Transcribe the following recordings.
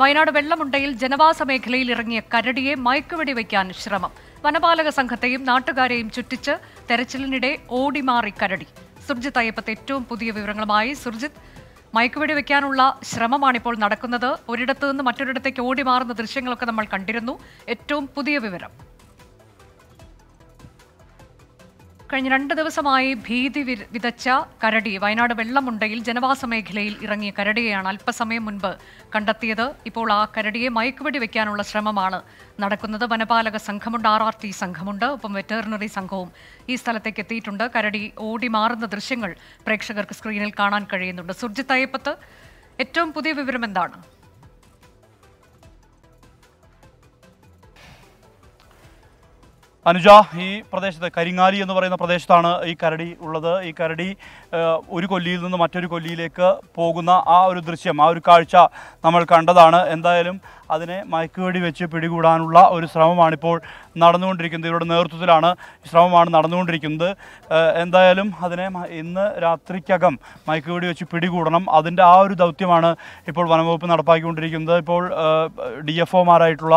വയനാട് വെള്ളമുണ്ടയിൽ ജനവാസ മേഖലയിൽ ഇറങ്ങിയ കരടിയെ മയക്കുവെടി വയ്ക്കാൻ ശ്രമം വനപാലക സംഘത്തെയും നാട്ടുകാരെയും ചുറ്റിച്ച് തെരച്ചിലിനിടെ ഓടിമാറി കരടി സുർജിത് അയ്യപ്പത്തെ ഏറ്റവും പുതിയ വിവരങ്ങളുമായി സുർജിത് മയക്കുവെടി വയ്ക്കാനുള്ള ശ്രമമാണിപ്പോൾ നടക്കുന്നത് ഒരിടത്തു നിന്ന് മറ്റൊരിടത്തേക്ക് ഓടി മാറുന്ന ദൃശ്യങ്ങളൊക്കെ നമ്മൾ കണ്ടിരുന്നു ഏറ്റവും പുതിയ വിവരം കഴിഞ്ഞ രണ്ട് ദിവസമായി ഭീതി വിതച്ച കരടി വയനാട് വെള്ളമുണ്ടയിൽ ജനവാസ മേഖലയിൽ ഇറങ്ങിയ കരടിയെയാണ് അല്പസമയം മുൻപ് കണ്ടെത്തിയത് ഇപ്പോൾ ആ കരടിയെ മയക്കുവെടി വെക്കാനുള്ള ശ്രമമാണ് നടക്കുന്നത് വനപാലക സംഘമുണ്ട് ആർ ആർ ടി സംഘമുണ്ട് ഒപ്പം വെറ്ററിനറി സംഘവും ഈ സ്ഥലത്തേക്ക് എത്തിയിട്ടുണ്ട് കരടി ഓടി മാറുന്ന ദൃശ്യങ്ങൾ പ്രേക്ഷകർക്ക് സ്ക്രീനിൽ കാണാൻ കഴിയുന്നുണ്ട് സുർജിത് അയ്യപ്പത്ത് ഏറ്റവും പുതിയ വിവരം എന്താണ് അനുജ ഈ പ്രദേശത്ത് കരിങ്ങാലി എന്ന് പറയുന്ന പ്രദേശത്താണ് ഈ കരടി ഉള്ളത് ഈ കരടി ഒരു കൊല്ലിയിൽ നിന്ന് മറ്റൊരു കൊല്ലിയിലേക്ക് പോകുന്ന ആ ഒരു ദൃശ്യം ആ ഒരു കാഴ്ച നമ്മൾ കണ്ടതാണ് എന്തായാലും അതിനെ മയക്കുവേടി വെച്ച് പിടികൂടാനുള്ള ഒരു ശ്രമമാണിപ്പോൾ നടന്നുകൊണ്ടിരിക്കുന്നത് ഇവരുടെ നേതൃത്വത്തിലാണ് ശ്രമമാണ് നടന്നുകൊണ്ടിരിക്കുന്നത് എന്തായാലും അതിനെ ഇന്ന് രാത്രിക്കകം മയക്കുവേടി വെച്ച് പിടികൂടണം അതിൻ്റെ ആ ഒരു ദൗത്യമാണ് ഇപ്പോൾ വനംവകുപ്പ് നടപ്പാക്കിക്കൊണ്ടിരിക്കുന്നത് ഇപ്പോൾ ഡി എഫ് ഒമാരായിട്ടുള്ള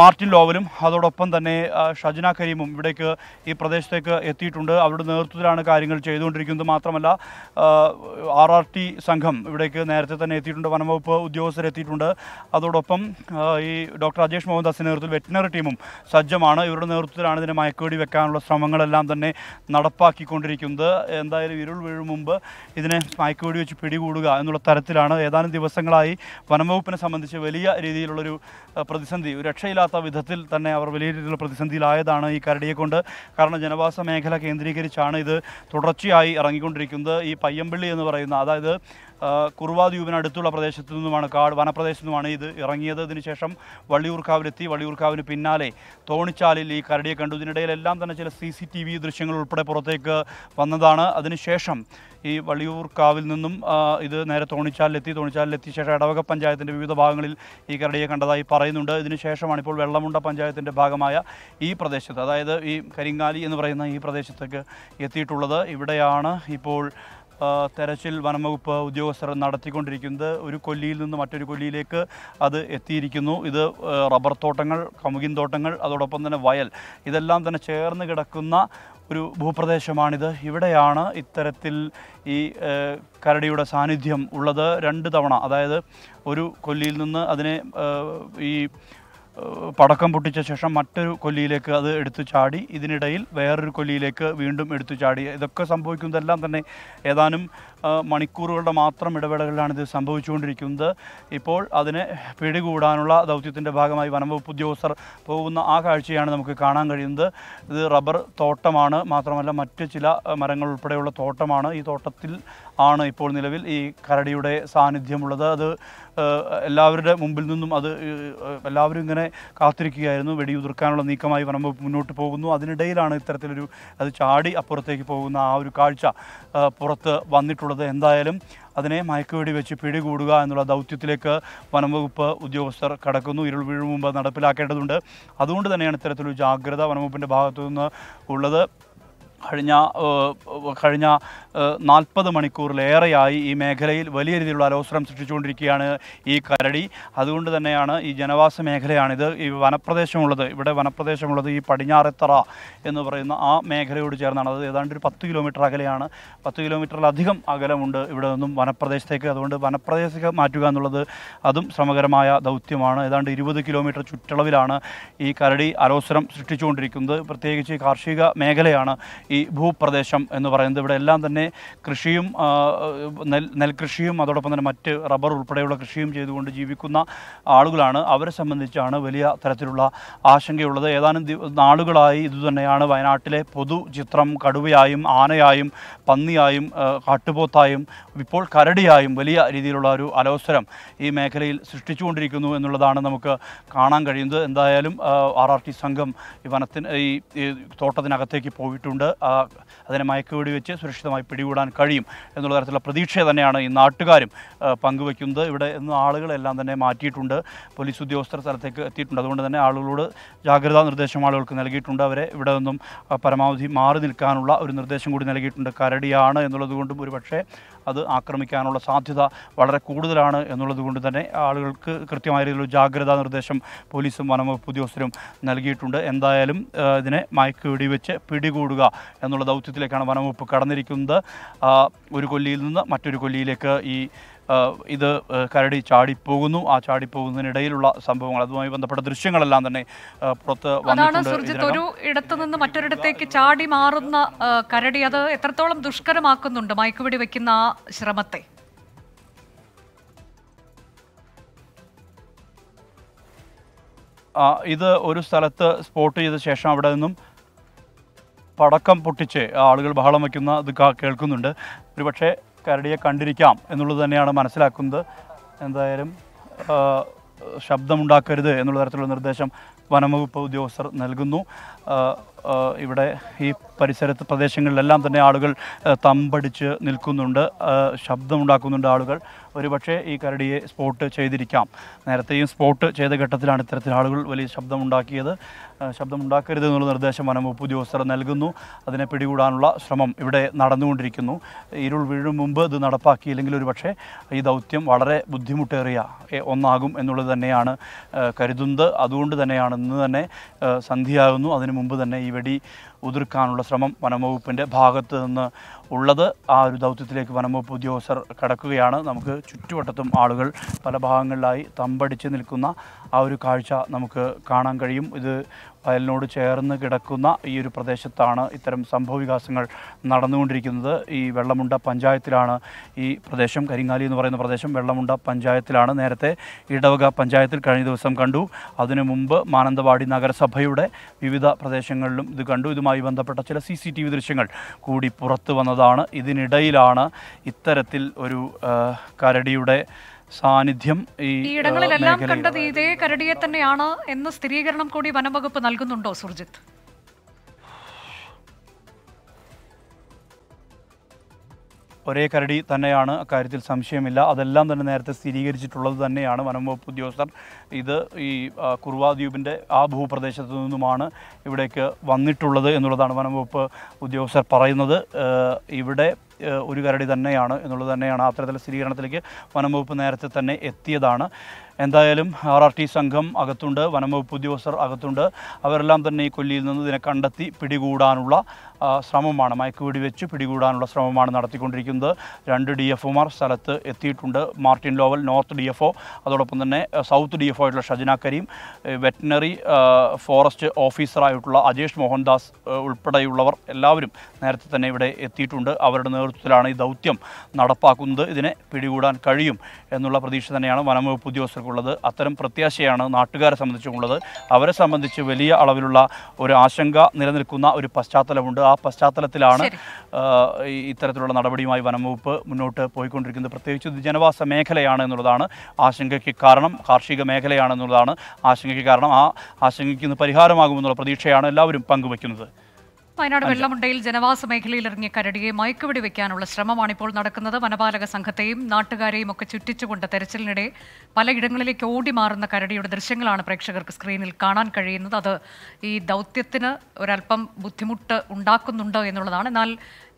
മാർട്ടിൻ ലോവലും അതോടൊപ്പം തന്നെ ഷജന കരീമും ഇവിടേക്ക് ഈ പ്രദേശത്തേക്ക് എത്തിയിട്ടുണ്ട് അവരുടെ നേതൃത്വത്തിലാണ് കാര്യങ്ങൾ ചെയ്തുകൊണ്ടിരിക്കുന്നത് മാത്രമല്ല ആർ ആർ ടി സംഘം ഇവിടേക്ക് നേരത്തെ തന്നെ എത്തിയിട്ടുണ്ട് വനംവകുപ്പ് ഉദ്യോഗസ്ഥർ എത്തിയിട്ടുണ്ട് അതോടൊപ്പം ഈ ഡോക്ടർ രാജേഷ് മോഹൻദാസിൻ്റെ നേതൃത്വത്തിൽ വെറ്റിനറി ടീമും സജ്ജമാണ് ഇവരുടെ നേതൃത്വത്തിലാണ് ഇതിനെ മയക്കേടി വെക്കാനുള്ള ശ്രമങ്ങളെല്ലാം തന്നെ നടപ്പാക്കിക്കൊണ്ടിരിക്കുന്നത് എന്തായാലും ഇരുൾ വീഴും മുമ്പ് ഇതിനെ മയക്കേടി വെച്ച് പിടികൂടുക എന്നുള്ള തരത്തിലാണ് ഏതാനും ദിവസങ്ങളായി വനംവകുപ്പിനെ സംബന്ധിച്ച് വലിയ രീതിയിലുള്ളൊരു പ്രതിസന്ധി ഒരു രക്ഷയില്ല ആവശ്യമില്ലാത്ത വിധത്തിൽ തന്നെ അവർ വലിയ രീതിയിലുള്ള പ്രതിസന്ധിയിലായതാണ് ഈ കരടിയെ കൊണ്ട് കാരണം ജനവാസ മേഖല കേന്ദ്രീകരിച്ചാണ് ഇത് തുടർച്ചയായി ഇറങ്ങിക്കൊണ്ടിരിക്കുന്നത് ഈ പയ്യമ്പള്ളി എന്ന് പറയുന്ന അതായത് കുറുവാ ദ്വീപിന് അടുത്തുള്ള പ്രദേശത്തു നിന്നുമാണ് കാട് വനപ്രദേശത്തു നിന്നുമാണ് ഇത് ഇറങ്ങിയത് ഇതിനുശേഷം വള്ളിയൂർക്കാവിലെത്തി വള്ളിയൂർക്കാവിന് പിന്നാലെ തോണിച്ചാലിൽ ഈ കരടിയെ കണ്ടു ഇതിനിടയിലെല്ലാം തന്നെ ചില സി സി ടി വി ദൃശ്യങ്ങൾ ഉൾപ്പെടെ പുറത്തേക്ക് വന്നതാണ് അതിനുശേഷം ഈ വള്ളിയൂർക്കാവിൽ നിന്നും ഇത് നേരെ തോണിച്ചാലിലെത്തി തോണിച്ചാലിലെത്തിയ ശേഷം ഇടവക പഞ്ചായത്തിൻ്റെ വിവിധ ഭാഗങ്ങളിൽ ഈ കരടിയെ കണ്ടതായി പറയുന്നുണ്ട് ഇതിനുശേഷമാണ് ഇപ്പോൾ വെള്ളമുണ്ട പഞ്ചായത്തിൻ്റെ ഭാഗമായ ഈ പ്രദേശത്ത് അതായത് ഈ കരിങ്ങാലി എന്ന് പറയുന്ന ഈ പ്രദേശത്തേക്ക് എത്തിയിട്ടുള്ളത് ഇവിടെയാണ് ഇപ്പോൾ തെരച്ചിൽ വനംവകുപ്പ് ഉദ്യോഗസ്ഥർ നടത്തിക്കൊണ്ടിരിക്കുന്നത് ഒരു കൊല്ലിയിൽ നിന്ന് മറ്റൊരു കൊല്ലിയിലേക്ക് അത് എത്തിയിരിക്കുന്നു ഇത് റബ്ബർ തോട്ടങ്ങൾ കമുകിൻ തോട്ടങ്ങൾ അതോടൊപ്പം തന്നെ വയൽ ഇതെല്ലാം തന്നെ ചേർന്ന് കിടക്കുന്ന ഒരു ഭൂപ്രദേശമാണിത് ഇവിടെയാണ് ഇത്തരത്തിൽ ഈ കരടിയുടെ സാന്നിധ്യം ഉള്ളത് രണ്ട് തവണ അതായത് ഒരു കൊല്ലിയിൽ നിന്ന് അതിനെ ഈ പടക്കം പൊട്ടിച്ച ശേഷം മറ്റൊരു കൊല്ലിയിലേക്ക് അത് എടുത്തു ചാടി ഇതിനിടയിൽ വേറൊരു കൊല്ലിയിലേക്ക് വീണ്ടും എടുത്തു ചാടി ഇതൊക്കെ സംഭവിക്കുന്നതെല്ലാം തന്നെ ഏതാനും മണിക്കൂറുകളുടെ മാത്രം ഇടവേളകളിലാണ് ഇത് സംഭവിച്ചുകൊണ്ടിരിക്കുന്നത് ഇപ്പോൾ അതിനെ പിടികൂടാനുള്ള ദൗത്യത്തിൻ്റെ ഭാഗമായി വനംവകുപ്പ് ഉദ്യോഗസ്ഥർ പോകുന്ന ആ കാഴ്ചയാണ് നമുക്ക് കാണാൻ കഴിയുന്നത് ഇത് റബ്ബർ തോട്ടമാണ് മാത്രമല്ല മറ്റ് ചില മരങ്ങൾ ഉൾപ്പെടെയുള്ള തോട്ടമാണ് ഈ തോട്ടത്തിൽ ആണ് ഇപ്പോൾ നിലവിൽ ഈ കരടിയുടെ സാന്നിധ്യമുള്ളത് അത് എല്ലാവരുടെ മുമ്പിൽ നിന്നും അത് എല്ലാവരും ഇങ്ങനെ കാത്തിരിക്കുകയായിരുന്നു വെടിയുതിർക്കാനുള്ള നീക്കമായി വനംവകുപ്പ് മുന്നോട്ട് പോകുന്നു അതിനിടയിലാണ് ഇത്തരത്തിലൊരു അത് ചാടി അപ്പുറത്തേക്ക് പോകുന്ന ആ ഒരു കാഴ്ച പുറത്ത് വന്നിട്ടുള്ളത് ചെയ്തിട്ടുള്ളത് എന്തായാലും അതിനെ മയക്കുവെടി വെച്ച് പിടികൂടുക എന്നുള്ള ദൗത്യത്തിലേക്ക് വനംവകുപ്പ് ഉദ്യോഗസ്ഥർ കടക്കുന്നു ഇരുൾ വീഴും മുമ്പ് നടപ്പിലാക്കേണ്ടതുണ്ട് അതുകൊണ്ട് തന്നെയാണ് ഇത്തരത്തിലൊരു ജാഗ്രത വനംവകുപ്പിൻ്റെ ഭാഗത്തു നിന്ന് ഉള്ളത് കഴിഞ്ഞ കഴിഞ്ഞ നാൽപ്പത് മണിക്കൂറിലേറെയായി ഈ മേഖലയിൽ വലിയ രീതിയിലുള്ള അലോസരം സൃഷ്ടിച്ചുകൊണ്ടിരിക്കുകയാണ് ഈ കരടി അതുകൊണ്ട് തന്നെയാണ് ഈ ജനവാസ മേഖലയാണിത് ഈ വനപ്രദേശമുള്ളത് ഇവിടെ വനപ്രദേശമുള്ളത് ഈ പടിഞ്ഞാറെത്തറ എന്ന് പറയുന്ന ആ മേഖലയോട് ചേർന്നാണ് അത് ഏതാണ്ട് ഒരു പത്ത് കിലോമീറ്റർ അകലെയാണ് പത്ത് കിലോമീറ്ററിലധികം അകലമുണ്ട് ഇവിടെ നിന്നും വനപ്രദേശത്തേക്ക് അതുകൊണ്ട് വനപ്രദേശത്തേക്ക് മാറ്റുക എന്നുള്ളത് അതും ശ്രമകരമായ ദൗത്യമാണ് ഏതാണ്ട് ഇരുപത് കിലോമീറ്റർ ചുറ്റളവിലാണ് ഈ കരടി അലോസരം സൃഷ്ടിച്ചുകൊണ്ടിരിക്കുന്നത് പ്രത്യേകിച്ച് കാർഷിക മേഖലയാണ് ഈ ഭൂപ്രദേശം എന്ന് പറയുന്നത് ഇവിടെ എല്ലാം തന്നെ കൃഷിയും നെൽ നെൽകൃഷിയും അതോടൊപ്പം തന്നെ മറ്റ് റബ്ബർ ഉൾപ്പെടെയുള്ള കൃഷിയും ചെയ്തുകൊണ്ട് ജീവിക്കുന്ന ആളുകളാണ് അവരെ സംബന്ധിച്ചാണ് വലിയ തരത്തിലുള്ള ആശങ്കയുള്ളത് ഏതാനും നാളുകളായി ഇതുതന്നെയാണ് വയനാട്ടിലെ പൊതു ചിത്രം കടുവയായും ആനയായും പന്നിയായും കാട്ടുപോത്തായും ഇപ്പോൾ കരടിയായും വലിയ രീതിയിലുള്ള ഒരു അലോസരം ഈ മേഖലയിൽ സൃഷ്ടിച്ചുകൊണ്ടിരിക്കുന്നു എന്നുള്ളതാണ് നമുക്ക് കാണാൻ കഴിയുന്നത് എന്തായാലും ആർ ആർ ടി സംഘം ഈ വനത്തിന് ഈ തോട്ടത്തിനകത്തേക്ക് പോയിട്ടുണ്ട് അതിനെ മയക്കുവെടി വെച്ച് സുരക്ഷിതമായി പിടികൂടാൻ കഴിയും എന്നുള്ള തരത്തിലുള്ള പ്രതീക്ഷ തന്നെയാണ് ഈ നാട്ടുകാരും പങ്കുവയ്ക്കുന്നത് ഇവിടെ ഇന്ന് ആളുകളെല്ലാം തന്നെ മാറ്റിയിട്ടുണ്ട് പോലീസ് ഉദ്യോഗസ്ഥർ സ്ഥലത്തേക്ക് എത്തിയിട്ടുണ്ട് അതുകൊണ്ട് തന്നെ ആളുകളോട് ജാഗ്രതാ നിർദ്ദേശം ആളുകൾക്ക് നൽകിയിട്ടുണ്ട് അവരെ ഇവിടെ നിന്നും പരമാവധി മാറി നിൽക്കാനുള്ള ഒരു നിർദ്ദേശം കൂടി നൽകിയിട്ടുണ്ട് കരടിയാണ് എന്നുള്ളത് കൊണ്ടും പക്ഷേ അത് ആക്രമിക്കാനുള്ള സാധ്യത വളരെ കൂടുതലാണ് എന്നുള്ളത് കൊണ്ട് തന്നെ ആളുകൾക്ക് കൃത്യമായ രീതിയിലുള്ള ജാഗ്രതാ നിർദ്ദേശം പോലീസും വനംവകുപ്പ് ഉദ്യോഗസ്ഥരും നൽകിയിട്ടുണ്ട് എന്തായാലും ഇതിനെ മയക്കു വെടിവെച്ച് പിടികൂടുക എന്നുള്ള ദൗത്യത്തിലേക്കാണ് വനംവകുപ്പ് കടന്നിരിക്കുന്നത് ഒരു കൊല്ലിയിൽ നിന്ന് മറ്റൊരു കൊല്ലിയിലേക്ക് ഈ ഇത് കരടി ചാടിപ്പോകുന്നു ആ ചാടിപ്പോകുന്നതിനിടയിലുള്ള സംഭവങ്ങൾ അതുമായി ബന്ധപ്പെട്ട ദൃശ്യങ്ങളെല്ലാം തന്നെ പുറത്ത് വന്നിട്ടുണ്ട് ഒരു ഇടത്തു നിന്ന് മറ്റൊരിടത്തേക്ക് ചാടി മാറുന്ന കരടി അത് എത്രത്തോളം ദുഷ്കരമാക്കുന്നുണ്ട് മയക്കുപിടി വെക്കുന്ന ആ ശ്രമത്തെ ഇത് ഒരു സ്ഥലത്ത് സ്പോട്ട് ചെയ്ത ശേഷം അവിടെ നിന്നും പടക്കം പൊട്ടിച്ച് ആളുകൾ ബഹളം വയ്ക്കുന്ന ഇത് കേൾക്കുന്നുണ്ട് ഒരുപക്ഷെ കരടിയെ കണ്ടിരിക്കാം എന്നുള്ളത് തന്നെയാണ് മനസ്സിലാക്കുന്നത് എന്തായാലും ശബ്ദമുണ്ടാക്കരുത് എന്നുള്ള തരത്തിലുള്ള നിർദ്ദേശം വനംവകുപ്പ് ഉദ്യോഗസ്ഥർ നൽകുന്നു ഇവിടെ ഈ പരിസരത്ത് പ്രദേശങ്ങളിലെല്ലാം തന്നെ ആളുകൾ തമ്പടിച്ച് നിൽക്കുന്നുണ്ട് ശബ്ദമുണ്ടാക്കുന്നുണ്ട് ആളുകൾ ഒരുപക്ഷെ ഈ കരടിയെ സ്പോട്ട് ചെയ്തിരിക്കാം നേരത്തെയും സ്പോട്ട് ചെയ്ത ഘട്ടത്തിലാണ് ഇത്തരത്തിൽ ആളുകൾ വലിയ ശബ്ദമുണ്ടാക്കിയത് ശബ്ദമുണ്ടാക്കരുത് എന്നുള്ള നിർദ്ദേശം വനംവകുപ്പ് ഉദ്യോഗസ്ഥർ നൽകുന്നു അതിനെ പിടികൂടാനുള്ള ശ്രമം ഇവിടെ നടന്നുകൊണ്ടിരിക്കുന്നു ഇരുൾ വീഴും മുമ്പ് ഇത് നടപ്പാക്കിയില്ലെങ്കിൽ ഒരുപക്ഷെ ഈ ദൗത്യം വളരെ ബുദ്ധിമുട്ടേറിയ ഒന്നാകും എന്നുള്ളത് തന്നെയാണ് കരുതുന്നത് അതുകൊണ്ട് തന്നെയാണ് ഇന്ന് തന്നെ സന്ധിയാകുന്നു അതിനു മുമ്പ് തന്നെ anybody ഉതിർക്കാനുള്ള ശ്രമം വനംവകുപ്പിൻ്റെ ഭാഗത്ത് നിന്ന് ഉള്ളത് ആ ഒരു ദൗത്യത്തിലേക്ക് വനംവകുപ്പ് ഉദ്യോഗസ്ഥർ കടക്കുകയാണ് നമുക്ക് ചുറ്റുവട്ടത്തും ആളുകൾ പല ഭാഗങ്ങളിലായി തമ്പടിച്ച് നിൽക്കുന്ന ആ ഒരു കാഴ്ച നമുക്ക് കാണാൻ കഴിയും ഇത് വയലിനോട് ചേർന്ന് കിടക്കുന്ന ഈ ഒരു പ്രദേശത്താണ് ഇത്തരം സംഭവ വികാസങ്ങൾ നടന്നുകൊണ്ടിരിക്കുന്നത് ഈ വെള്ളമുണ്ട പഞ്ചായത്തിലാണ് ഈ പ്രദേശം കരിങ്ങാലി എന്ന് പറയുന്ന പ്രദേശം വെള്ളമുണ്ട പഞ്ചായത്തിലാണ് നേരത്തെ ഇടവക പഞ്ചായത്തിൽ കഴിഞ്ഞ ദിവസം കണ്ടു അതിനു മുമ്പ് മാനന്തവാടി നഗരസഭയുടെ വിവിധ പ്രദേശങ്ങളിലും ഇത് കണ്ടു ഇത് സംഭവവുമായി ബന്ധപ്പെട്ട ചില സി സി ടി വി ദൃശ്യങ്ങൾ കൂടി പുറത്തു വന്നതാണ് ഇതിനിടയിലാണ് ഇത്തരത്തിൽ ഒരു കരടിയുടെ സാന്നിധ്യം ഈ ഇടങ്ങളിലെല്ലാം കണ്ടത് ഇതേ കരടിയെ തന്നെയാണ് എന്ന് സ്ഥിരീകരണം കൂടി വനംവകുപ്പ് നൽകുന്നുണ്ടോ സുർജിത്ത് ഒരേ കരടി തന്നെയാണ് അക്കാര്യത്തിൽ സംശയമില്ല അതെല്ലാം തന്നെ നേരത്തെ സ്ഥിരീകരിച്ചിട്ടുള്ളത് തന്നെയാണ് വനംവകുപ്പ് ഉദ്യോഗസ്ഥർ ഇത് ഈ കുർവാ ദ്വീപിൻ്റെ ആ ഭൂപ്രദേശത്തു നിന്നുമാണ് ഇവിടേക്ക് വന്നിട്ടുള്ളത് എന്നുള്ളതാണ് വനംവകുപ്പ് ഉദ്യോഗസ്ഥർ പറയുന്നത് ഇവിടെ ഒരു കരടി തന്നെയാണ് എന്നുള്ളത് തന്നെയാണ് അത്തരത്തിൽ സ്ഥിരീകരണത്തിലേക്ക് വനം വകുപ്പ് നേരത്തെ തന്നെ എത്തിയതാണ് എന്തായാലും ആർ ആർ ടി സംഘം അകത്തുണ്ട് വനംവകുപ്പ് ഉദ്യോഗസ്ഥർ അകത്തുണ്ട് അവരെല്ലാം തന്നെ ഈ കൊല്ലിയിൽ നിന്ന് ഇതിനെ കണ്ടെത്തി പിടികൂടാനുള്ള ശ്രമമാണ് മയക്കുവെടി വെച്ച് പിടികൂടാനുള്ള ശ്രമമാണ് നടത്തിക്കൊണ്ടിരിക്കുന്നത് രണ്ട് ഡി എഫ് ഒമാർ സ്ഥലത്ത് എത്തിയിട്ടുണ്ട് Martin Lowell north D F O അതോടൊപ്പം തന്നെ സൗത്ത് ഡി എഫ് ഒ ആയിട്ടുള്ള ഷജന കരീം വെറ്റിനറി ഫോറസ്റ്റ് ഓഫീസറായിട്ടുള്ള അജേഷ് മോഹൻദാസ് ഉൾപ്പെടെയുള്ളവർ എല്ലാവരും നേരത്തെ തന്നെ ഇവിടെ എത്തിയിട്ടുണ്ട് അവരുടെ നേതൃത്വം നേതൃത്വത്തിലാണ് ഈ ദൗത്യം നടപ്പാക്കുന്നത് ഇതിനെ പിടികൂടാൻ കഴിയും എന്നുള്ള പ്രതീക്ഷ തന്നെയാണ് വനംവകുപ്പ് ഉദ്യോഗസ്ഥർക്കുള്ളത് അത്തരം പ്രത്യാശയാണ് നാട്ടുകാരെ സംബന്ധിച്ചുമുള്ളത് അവരെ സംബന്ധിച്ച് വലിയ അളവിലുള്ള ഒരു ആശങ്ക നിലനിൽക്കുന്ന ഒരു പശ്ചാത്തലമുണ്ട് ആ പശ്ചാത്തലത്തിലാണ് ഇത്തരത്തിലുള്ള നടപടിയുമായി വനംവകുപ്പ് മുന്നോട്ട് പോയിക്കൊണ്ടിരിക്കുന്നത് പ്രത്യേകിച്ച് ജനവാസ മേഖലയാണ് എന്നുള്ളതാണ് ആശങ്കയ്ക്ക് കാരണം കാർഷിക മേഖലയാണെന്നുള്ളതാണ് ആശങ്കയ്ക്ക് കാരണം ആ ആശങ്കയ്ക്ക് ഇന്ന് പരിഹാരമാകുമെന്നുള്ള പ്രതീക്ഷയാണ് എല്ലാവരും പങ്കുവയ്ക്കുന്നത് വയനാട് വെള്ളമുണ്ടയിൽ ജനവാസ മേഖലയിൽ ഇറങ്ങിയ കരടിയെ മയക്കുപിടി വെക്കാനുള്ള ശ്രമമാണ് ഇപ്പോൾ നടക്കുന്നത് വനപാലക സംഘത്തെയും നാട്ടുകാരെയും ഒക്കെ ചുറ്റിച്ചുകൊണ്ട് തെരച്ചിലിനിടെ പലയിടങ്ങളിലേക്ക് ഓടി മാറുന്ന കരടിയുടെ ദൃശ്യങ്ങളാണ് പ്രേക്ഷകർക്ക് സ്ക്രീനിൽ കാണാൻ കഴിയുന്നത് അത് ഈ ദൗത്യത്തിന് ഒരല്പം ബുദ്ധിമുട്ട് ഉണ്ടാക്കുന്നുണ്ട് എന്നുള്ളതാണ് എന്നാൽ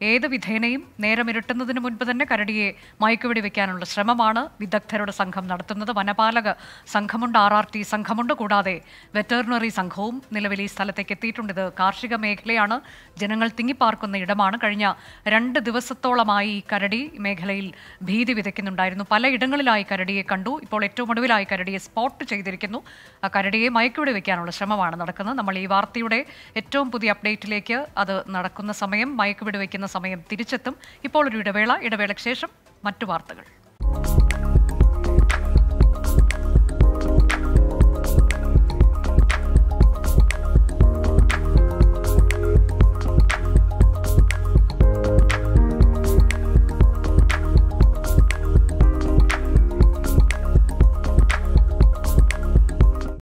ഏത് വിധേനയും നേരമിരട്ടുന്നതിന് മുൻപ് തന്നെ കരടിയെ മയക്കുവെടി വയ്ക്കാനുള്ള ശ്രമമാണ് വിദഗ്ധരുടെ സംഘം നടത്തുന്നത് വനപാലക സംഘമുണ്ട് ആർ ആർ ടി സംഘമുണ്ട് കൂടാതെ വെറ്ററിനറി സംഘവും നിലവിൽ ഈ സ്ഥലത്തേക്ക് എത്തിയിട്ടുണ്ട് ഇത് കാർഷിക മേഖലയാണ് ജനങ്ങൾ തിങ്ങിപ്പാർക്കുന്ന ഇടമാണ് കഴിഞ്ഞ രണ്ട് ദിവസത്തോളമായി ഈ കരടി മേഖലയിൽ ഭീതി വിതയ്ക്കുന്നുണ്ടായിരുന്നു പലയിടങ്ങളിലായി കരടിയെ കണ്ടു ഇപ്പോൾ ഏറ്റവും ഒടുവിലായി കരടിയെ സ്പോട്ട് ചെയ്തിരിക്കുന്നു കരടിയെ മയക്കുവെടി വയ്ക്കാനുള്ള ശ്രമമാണ് നടക്കുന്നത് നമ്മൾ ഈ വാർത്തയുടെ ഏറ്റവും പുതിയ അപ്ഡേറ്റിലേക്ക് അത് നടക്കുന്ന സമയം മയക്കുവെടി വയ്ക്കുന്ന സമയം തിരിച്ചെത്തും ഇപ്പോൾ ഒരു ഇടവേള ഇടവേളയ്ക്ക് ശേഷം മറ്റു വാർത്തകൾ